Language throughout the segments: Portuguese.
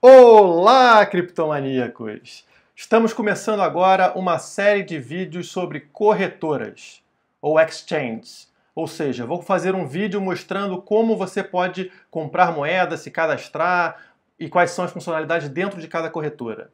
Olá, criptomaníacos! Estamos começando agora uma série de vídeos sobre corretoras ou exchanges. Ou seja, vou fazer um vídeo mostrando como você pode comprar moeda, se cadastrar e quais são as funcionalidades dentro de cada corretora.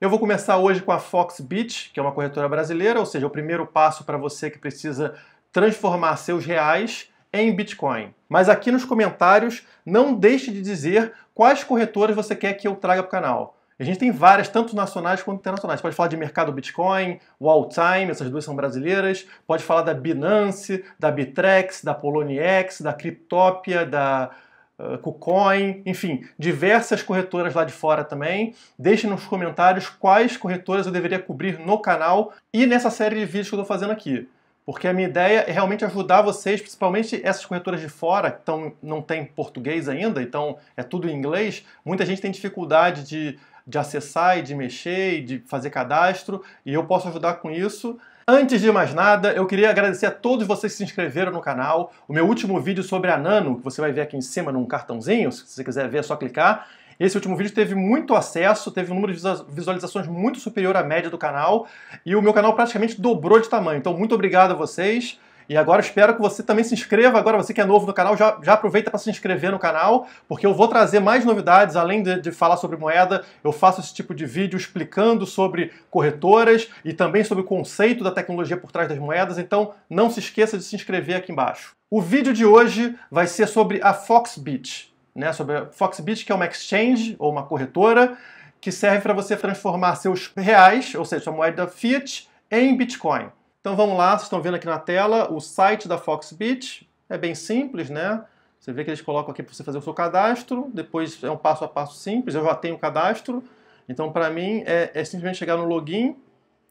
Eu vou começar hoje com a Foxbit, que é uma corretora brasileira, ou seja, o primeiro passo para você que precisa transformar seus reais em Bitcoin. Mas aqui nos comentários, não deixe de dizer quais corretoras você quer que eu traga para o canal. A gente tem várias, tanto nacionais quanto internacionais. Você pode falar de mercado Bitcoin, Wall Time, essas duas são brasileiras. Pode falar da Binance, da Bitrex, da Poloniex, da Cryptopia, da uh, KuCoin, enfim, diversas corretoras lá de fora também. Deixe nos comentários quais corretoras eu deveria cobrir no canal e nessa série de vídeos que eu estou fazendo aqui. Porque a minha ideia é realmente ajudar vocês, principalmente essas corretoras de fora, que tão, não tem português ainda, então é tudo em inglês. Muita gente tem dificuldade de, de acessar e de mexer e de fazer cadastro, e eu posso ajudar com isso. Antes de mais nada, eu queria agradecer a todos vocês que se inscreveram no canal. O meu último vídeo sobre a Nano, que você vai ver aqui em cima num cartãozinho, se você quiser ver é só clicar. Esse último vídeo teve muito acesso, teve um número de visualizações muito superior à média do canal e o meu canal praticamente dobrou de tamanho. Então, muito obrigado a vocês. E agora espero que você também se inscreva. Agora, você que é novo no canal, já, já aproveita para se inscrever no canal, porque eu vou trazer mais novidades, além de, de, falar sobre moeda, eu faço esse tipo de vídeo explicando sobre corretoras e também sobre o conceito da tecnologia por trás das moedas. Então, não se esqueça de se inscrever aqui embaixo. O vídeo de hoje vai ser sobre a Foxbit né, sobre a Foxbit, que é uma exchange ou uma corretora que serve para você transformar seus reais, ou seja, sua moeda fiat, em Bitcoin. Então vamos lá, vocês estão vendo aqui na tela o site da Foxbit, é bem simples, né? Você vê que eles colocam aqui para você fazer o seu cadastro, depois é um passo a passo simples, eu já tenho o cadastro, então para mim é, é simplesmente chegar no login,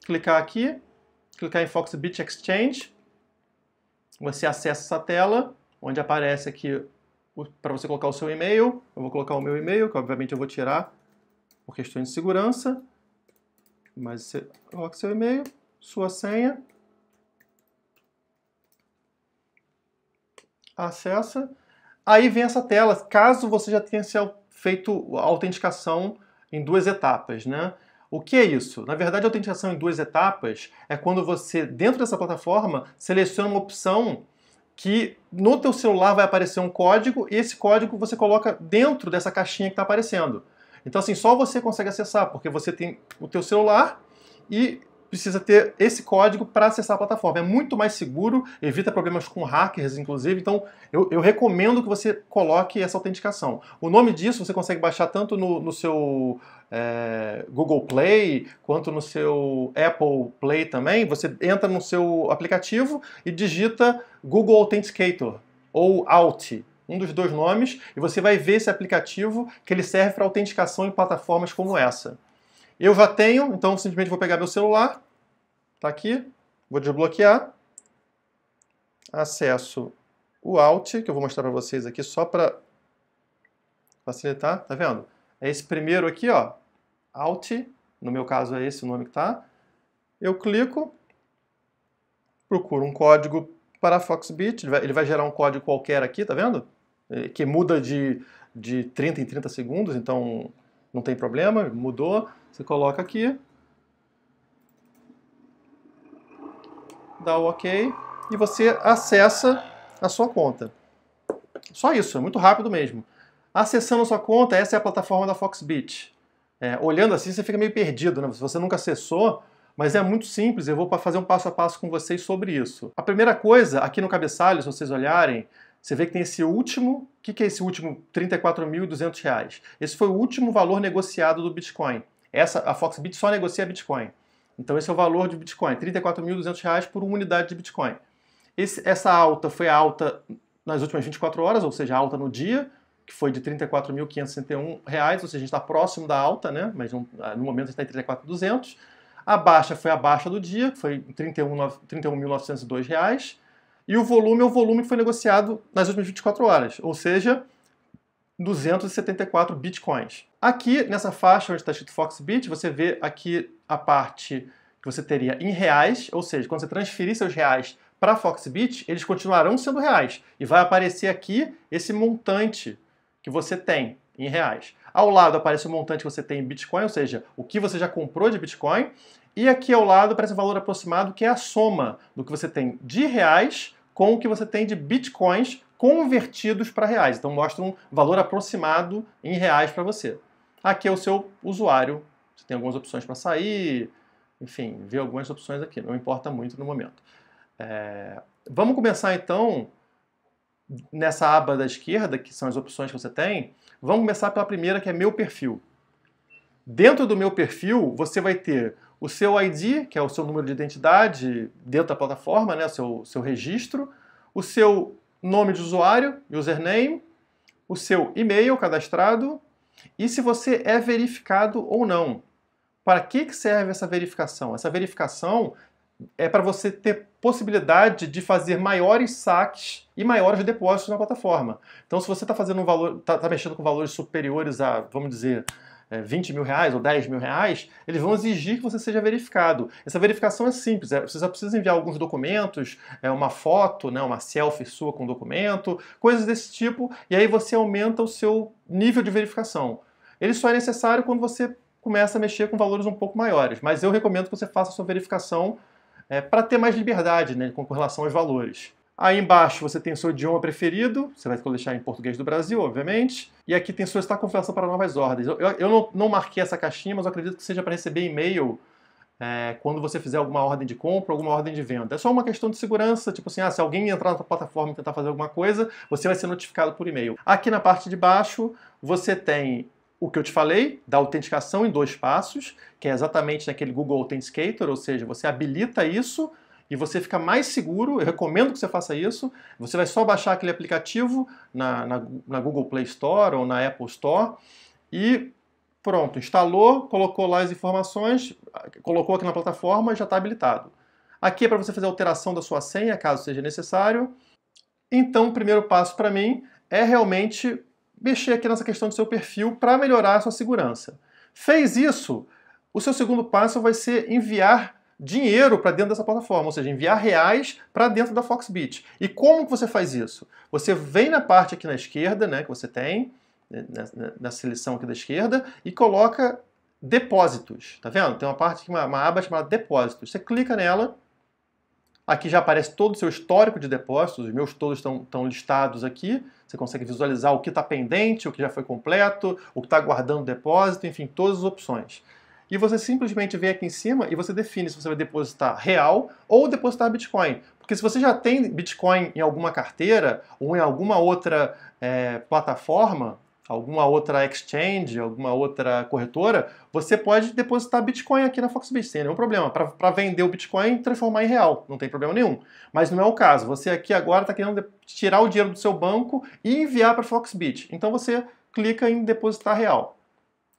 clicar aqui, clicar em Foxbit Exchange, você acessa essa tela, onde aparece aqui para você colocar o seu e-mail. Eu vou colocar o meu e-mail, que obviamente eu vou tirar por questões de segurança. Mas você coloca seu e-mail, sua senha, acessa. Aí vem essa tela, caso você já tenha feito a autenticação em duas etapas, né? O que é isso? Na verdade, a autenticação em duas etapas é quando você, dentro dessa plataforma, seleciona uma opção que no teu celular vai aparecer um código e esse código você coloca dentro dessa caixinha que está aparecendo. Então assim, só você consegue acessar, porque você tem o teu celular e precisa ter esse código para acessar a plataforma. É muito mais seguro, evita problemas com hackers, inclusive. Então, eu, eu, recomendo que você coloque essa autenticação. O nome disso você consegue baixar tanto no, no seu é, Google Play quanto no seu Apple Play também. Você entra no seu aplicativo e digita Google Authenticator ou Alt um dos dois nomes, e você vai ver esse aplicativo que ele serve para autenticação em plataformas como essa. Eu já tenho, então simplesmente vou pegar meu celular, tá aqui, vou desbloquear, acesso o Alt, que eu vou mostrar para vocês aqui só para facilitar, tá vendo? É esse primeiro aqui, ó, Alt, no meu caso é esse o nome que tá. Eu clico, procuro um código para Foxbit, ele vai, ele vai gerar um código qualquer aqui, tá vendo? É, que muda de, de 30 em 30 segundos, então não tem problema, mudou. Você coloca aqui, dá o OK e você acessa a sua conta. Só isso, é muito rápido mesmo. Acessando a sua conta, essa é a plataforma da Foxbit. É, olhando assim, você fica meio perdido, né? Se você nunca acessou, mas é muito simples, eu vou fazer um passo a passo com vocês sobre isso. A primeira coisa, aqui no cabeçalho, se vocês olharem, você vê que tem esse último, o que, que é esse último R$ 34.200? Esse foi o último valor negociado do Bitcoin. Essa, a Foxbit só negocia Bitcoin. Então esse é o valor de Bitcoin, R$ 34.200 por uma unidade de Bitcoin. Esse, essa alta foi a alta nas últimas 24 horas, ou seja, a alta no dia, que foi de R$ 34.561, ou seja, a gente está próximo da alta, né? mas ah, no momento a gente está em R$ 34.200. A baixa foi a baixa do dia, que foi R$ 31.902. reais. E o volume é o volume que foi negociado nas últimas 24 horas, ou seja, 274 bitcoins. Aqui nessa faixa onde está escrito Foxbit, você vê aqui a parte que você teria em reais, ou seja, quando você transferir seus reais para Foxbit, eles continuarão sendo reais. E vai aparecer aqui esse montante que você tem em reais. Ao lado aparece o montante que você tem em Bitcoin, ou seja, o que você já comprou de Bitcoin. E aqui ao lado aparece o valor aproximado, que é a soma do que você tem de reais com o que você tem de Bitcoins convertidos para reais. Então mostra um valor aproximado em reais para você. Aqui é o seu usuário. Você tem algumas opções para sair, enfim, ver algumas opções aqui. Não importa muito no momento. É... Vamos começar então nessa aba da esquerda, que são as opções que você tem. Vamos começar pela primeira, que é meu perfil. Dentro do meu perfil, você vai ter o seu ID, que é o seu número de identidade dentro da plataforma, né, o seu, seu registro, o seu nome de usuário, username, o seu e-mail cadastrado, e se você é verificado ou não. Para que, que serve essa verificação? Essa verificação é para você ter possibilidade de fazer maiores saques e maiores depósitos na plataforma. Então, se você está fazendo um valor, está tá mexendo com valores superiores a, vamos dizer, 20 é, mil reais ou 10 mil reais, eles vão exigir que você seja verificado. Essa verificação é simples, é, você só precisa enviar alguns documentos, é, uma foto, né, uma selfie sua com documento, coisas desse tipo, e aí você aumenta o seu nível de verificação. Ele só é necessário quando você começa a mexer com valores um pouco maiores, mas eu recomendo que você faça a sua verificação para ter mais liberdade né, com relação aos valores. Aí embaixo você tem o seu idioma preferido, você vai deixar em português do Brasil, obviamente. E aqui tem solicitar confirmação para novas ordens. Eu, eu, eu não, não, marquei essa caixinha, mas eu acredito que seja para receber e-mail é, quando você fizer alguma ordem de compra, alguma ordem de venda. É só uma questão de segurança, tipo assim, ah, se alguém entrar na sua plataforma e tentar fazer alguma coisa, você vai ser notificado por e-mail. Aqui na parte de baixo você tem o que eu te falei, da autenticação em dois passos, que é exatamente naquele Google Authenticator, ou seja, você habilita isso e você fica mais seguro. Eu recomendo que você faça isso. Você vai só baixar aquele aplicativo na, na, na Google Play Store ou na Apple Store e pronto, instalou, colocou lá as informações, colocou aqui na plataforma e já está habilitado. Aqui é para você fazer a alteração da sua senha, caso seja necessário. Então, o primeiro passo para mim é realmente mexer aqui nessa questão do seu perfil para melhorar a sua segurança. Fez isso, o seu segundo passo vai ser enviar dinheiro para dentro dessa plataforma, ou seja, enviar reais para dentro da Foxbit. E como que você faz isso? Você vem na parte aqui na esquerda, né, que você tem, na né, né, né, seleção aqui da esquerda, e coloca depósitos, tá vendo? Tem uma parte aqui, uma, uma aba chamada depósitos. Você clica nela, Aqui já aparece todo o seu histórico de depósitos, os meus todos estão, estão listados aqui. Você consegue visualizar o que está pendente, o que já foi completo, o que está guardando depósito, enfim, todas as opções e você simplesmente vem aqui em cima e você define se você vai depositar real ou depositar Bitcoin. Porque se você já tem Bitcoin em alguma carteira ou em alguma outra é, plataforma, alguma outra exchange, alguma outra corretora, você pode depositar Bitcoin aqui na Foxbit, sem nenhum problema. Para vender o Bitcoin e transformar em real, não tem problema nenhum. Mas não é o caso. Você aqui agora está querendo tirar o dinheiro do seu banco e enviar para a Foxbit. Então você clica em depositar real.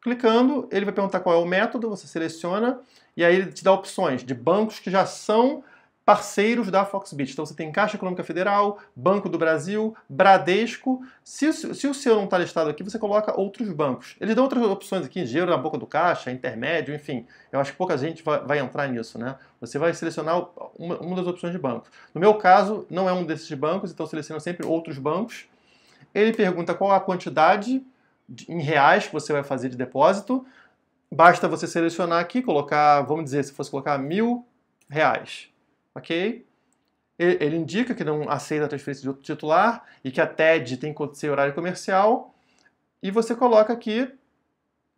Clicando, ele vai perguntar qual é o método, você seleciona e aí ele te dá opções de bancos que já são parceiros da Foxbit. Então você tem Caixa Econômica Federal, Banco do Brasil, Bradesco. Se, se o seu não está listado aqui, você coloca outros bancos. Ele dá outras opções aqui, dinheiro na boca do caixa, intermédio, enfim. Eu acho que pouca gente vai, vai entrar nisso, né? Você vai selecionar uma, uma das opções de banco. No meu caso, não é um desses bancos, então seleciona sempre outros bancos. Ele pergunta qual a quantidade em reais que você vai fazer de depósito. Basta você selecionar aqui, colocar, vamos dizer, se fosse colocar mil reais, ok? Ele indica que não aceita a transferência de outro titular e que a TED tem que ser horário comercial. E você coloca aqui,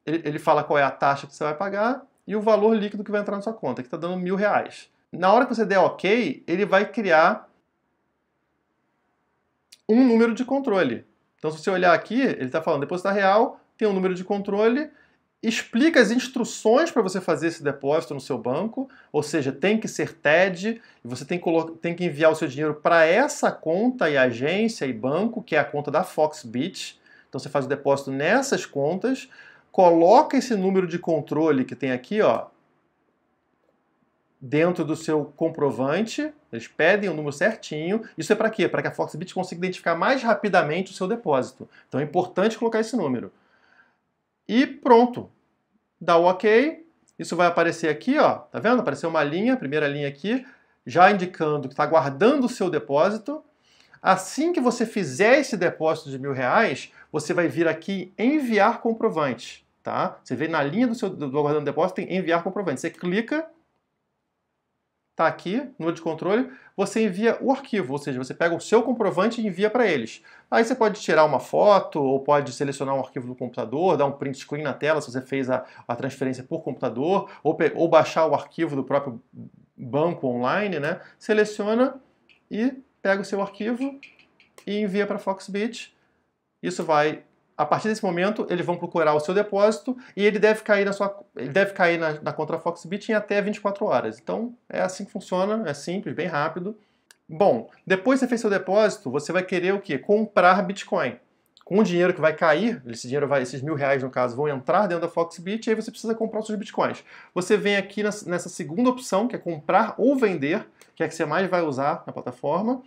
ele fala qual é a taxa que você vai pagar e o valor líquido que vai entrar na sua conta, que está dando mil reais. Na hora que você der OK, ele vai criar um número de controle. Então, se você olhar aqui, ele está falando da real, tem um número de controle, explica as instruções para você fazer esse depósito no seu banco, ou seja, tem que ser TED, e você tem que, tem que enviar o seu dinheiro para essa conta e agência e banco, que é a conta da Foxbit. Então você faz o depósito nessas contas, coloca esse número de controle que tem aqui, ó, dentro do seu comprovante, eles pedem o número certinho. Isso é para quê? Para que a Foxbit consiga identificar mais rapidamente o seu depósito. Então é importante colocar esse número. E pronto. Dá o OK. Isso vai aparecer aqui, ó. Tá vendo? Apareceu uma linha, primeira linha aqui, já indicando que está guardando o seu depósito. Assim que você fizer esse depósito de mil reais, você vai vir aqui enviar comprovante, tá? Você vê na linha do seu do guardando depósito tem enviar comprovante. Você clica está aqui, no de controle, você envia o arquivo, ou seja, você pega o seu comprovante e envia para eles. Aí você pode tirar uma foto, ou pode selecionar um arquivo do computador, dar um print screen na tela se você fez a, a transferência por computador, ou, ou baixar o arquivo do próprio banco online, né? Seleciona e pega o seu arquivo e envia para Foxbit. Isso vai a partir desse momento, eles vão procurar o seu depósito e ele deve cair na sua, ele deve cair na, na conta Foxbit em até 24 horas. Então, é assim que funciona, é simples, bem rápido. Bom, depois que você fez seu depósito, você vai querer o quê? Comprar Bitcoin. Com o dinheiro que vai cair, esse dinheiro vai, esses mil reais no caso, vão entrar dentro da Foxbit e aí você precisa comprar os seus bitcoins. Você vem aqui nessa segunda opção, que é comprar ou vender, que é a que você mais vai usar na plataforma.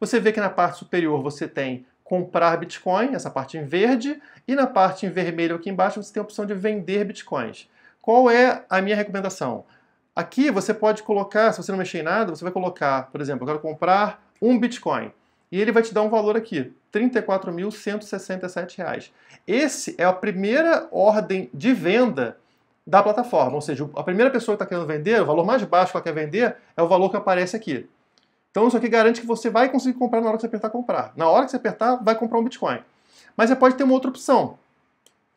Você vê que na parte superior você tem comprar Bitcoin, essa parte em verde, e na parte em vermelho aqui embaixo você tem a opção de vender Bitcoins. Qual é a minha recomendação? Aqui você pode colocar, se você não mexer em nada, você vai colocar, por exemplo, eu quero comprar um Bitcoin. E ele vai te dar um valor aqui, R$ 34.167. Esse é a primeira ordem de venda da plataforma, ou seja, a primeira pessoa que está querendo vender, o valor mais baixo que ela quer vender é o valor que aparece aqui, então isso aqui garante que você vai conseguir comprar na hora que você apertar comprar. Na hora que você apertar, vai comprar um Bitcoin. Mas você pode ter uma outra opção,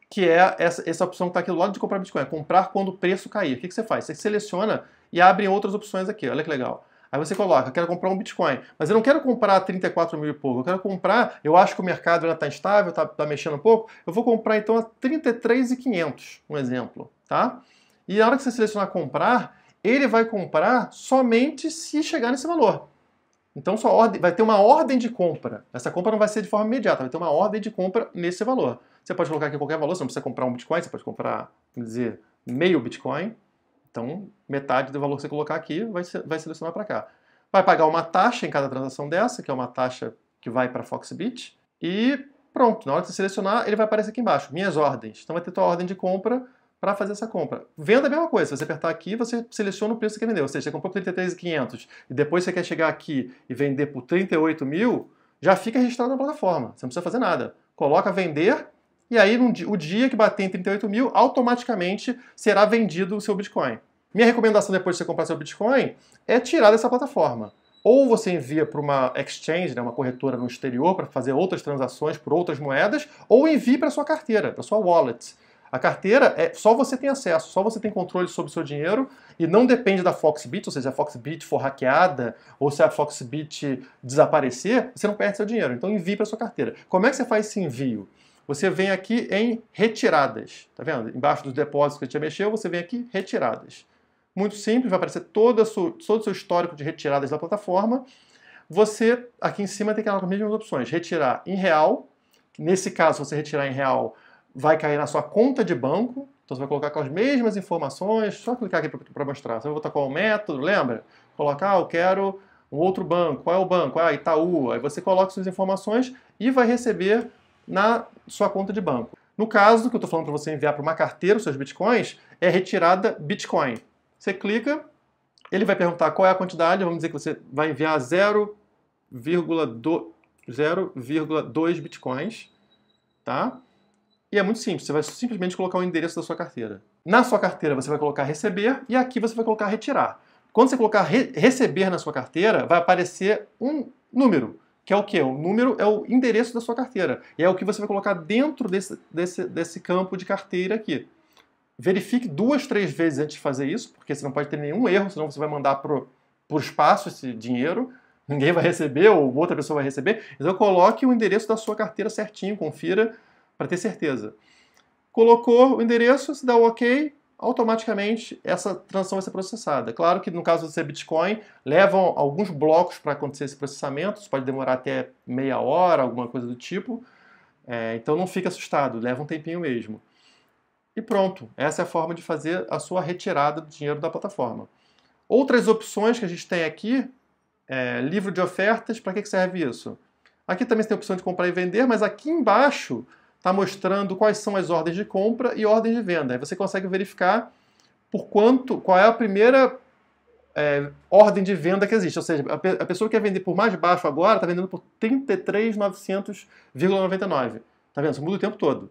que é essa, essa opção que está aqui do lado de comprar Bitcoin, é comprar quando o preço cair. O que, que você faz? Você seleciona e abre outras opções aqui, olha que legal. Aí você coloca, quero comprar um Bitcoin, mas eu não quero comprar 34 mil e pouco, eu quero comprar, eu acho que o mercado ainda está instável, está tá mexendo um pouco, eu vou comprar então a 33,500, um exemplo, tá? E na hora que você selecionar comprar, ele vai comprar somente se chegar nesse valor. Então sua ordem vai ter uma ordem de compra. Essa compra não vai ser de forma imediata, vai ter uma ordem de compra nesse valor. Você pode colocar aqui qualquer valor, você não precisa comprar um Bitcoin, você pode comprar, vamos dizer, meio Bitcoin. Então, metade do valor que você colocar aqui vai, vai selecionar para cá. Vai pagar uma taxa em cada transação dessa, que é uma taxa que vai para Foxbit. E pronto, na hora de você selecionar, ele vai aparecer aqui embaixo, minhas ordens. Então vai ter tua ordem de compra para fazer essa compra. Venda é a mesma coisa. Se você apertar aqui, você seleciona o preço que você quer vender. Ou seja, você comprou por 33.500 e depois você quer chegar aqui e vender por 38 mil, já fica registrado na plataforma. Você não precisa fazer nada. Coloca vender e aí dia, o dia que bater em 38 mil, automaticamente será vendido o seu Bitcoin. Minha recomendação depois de você comprar seu Bitcoin é tirar dessa plataforma. Ou você envia para uma exchange, né, uma corretora no exterior, para fazer outras transações por outras moedas, ou envie para sua carteira, para sua wallet. A carteira é só você tem acesso, só você tem controle sobre o seu dinheiro e não depende da Foxbit, ou seja, se a Foxbit for hackeada ou se a Foxbit desaparecer, você não perde seu dinheiro. Então envie para sua carteira. Como é que você faz esse envio? Você vem aqui em retiradas, tá vendo? Embaixo dos depósitos que a gente mexeu, você vem aqui retiradas. Muito simples, vai aparecer todo, sua, todo o seu histórico de retiradas da plataforma. Você, aqui em cima, tem aquelas mesmas opções. Retirar em real, nesse caso, você retirar em real vai cair na sua conta de banco. Então você vai colocar com as mesmas informações, só clicar aqui para mostrar. Você vai botar qual é o método, lembra? Colocar, ah, eu quero um outro banco, qual é o banco? Ah, Itaú. Aí você coloca suas informações e vai receber na sua conta de banco. No caso que eu estou falando para você enviar para uma carteira os seus bitcoins, é retirada Bitcoin. Você clica, ele vai perguntar qual é a quantidade, vamos dizer que você vai enviar 0,2 bitcoins, tá? E é muito simples, você vai simplesmente colocar o endereço da sua carteira. Na sua carteira você vai colocar receber e aqui você vai colocar retirar. Quando você colocar re receber na sua carteira, vai aparecer um número, que é o quê? O número é o endereço da sua carteira. E é o que você vai colocar dentro desse, desse, desse campo de carteira aqui. Verifique duas, três vezes antes de fazer isso, porque você não pode ter nenhum erro, senão você vai mandar para o espaço esse dinheiro ninguém vai receber ou outra pessoa vai receber. Então coloque o endereço da sua carteira certinho, confira para ter certeza. Colocou o endereço, se dá o OK, automaticamente essa transação vai ser processada. Claro que no caso de ser Bitcoin, levam alguns blocos para acontecer esse processamento, isso pode demorar até meia hora, alguma coisa do tipo. É, então não fique assustado, leva um tempinho mesmo. E pronto, essa é a forma de fazer a sua retirada do dinheiro da plataforma. Outras opções que a gente tem aqui, é, livro de ofertas, para que, que serve isso? Aqui também tem a opção de comprar e vender, mas aqui embaixo está mostrando quais são as ordens de compra e ordens de venda. Aí você consegue verificar por quanto, qual é a primeira é, ordem de venda que existe. Ou seja, a, pe a pessoa que quer vender por mais baixo agora está vendendo por 33,900,99. Tá vendo? Isso muda o tempo todo.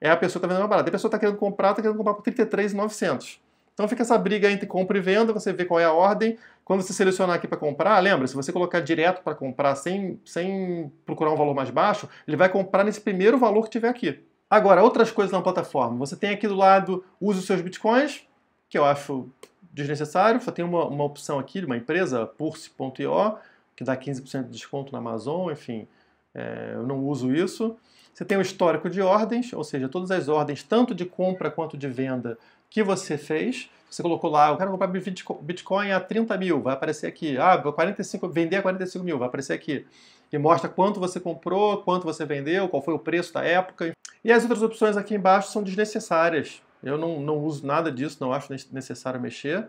É a pessoa que está vendendo mais barato. A pessoa está querendo comprar, está querendo comprar por 33,900. Então fica essa briga entre compra e venda, você vê qual é a ordem. Quando você selecionar aqui para comprar, lembra, se você colocar direto para comprar sem, sem procurar um valor mais baixo, ele vai comprar nesse primeiro valor que tiver aqui. Agora, outras coisas na plataforma. Você tem aqui do lado, use os seus bitcoins, que eu acho desnecessário. Só tem uma, uma opção aqui de uma empresa, Purse.io, que dá 15% de desconto na Amazon, enfim, é, eu não uso isso. Você tem o histórico de ordens, ou seja, todas as ordens, tanto de compra quanto de venda, que você fez. Você colocou lá, eu quero comprar Bitcoin a 30 mil, vai aparecer aqui. Ah, 45, vender a 45 mil, vai aparecer aqui. E mostra quanto você comprou, quanto você vendeu, qual foi o preço da época. E as outras opções aqui embaixo são desnecessárias. Eu não, não uso nada disso, não acho necessário mexer.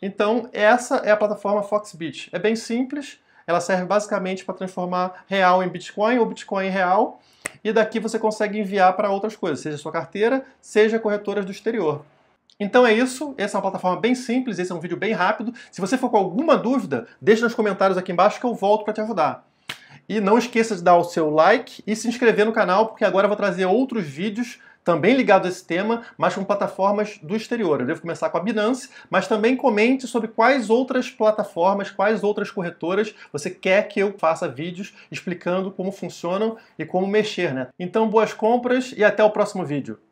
Então, essa é a plataforma Foxbit. É bem simples, ela serve basicamente para transformar real em Bitcoin ou Bitcoin em real. E daqui você consegue enviar para outras coisas, seja sua carteira, seja corretoras do exterior. Então é isso, essa é uma plataforma bem simples, esse é um vídeo bem rápido. Se você for com alguma dúvida, deixe nos comentários aqui embaixo que eu volto para te ajudar. E não esqueça de dar o seu like e se inscrever no canal, porque agora eu vou trazer outros vídeos também ligado a esse tema, mas com plataformas do exterior. Eu devo começar com a Binance, mas também comente sobre quais outras plataformas, quais outras corretoras você quer que eu faça vídeos explicando como funcionam e como mexer, né? Então, boas compras e até o próximo vídeo.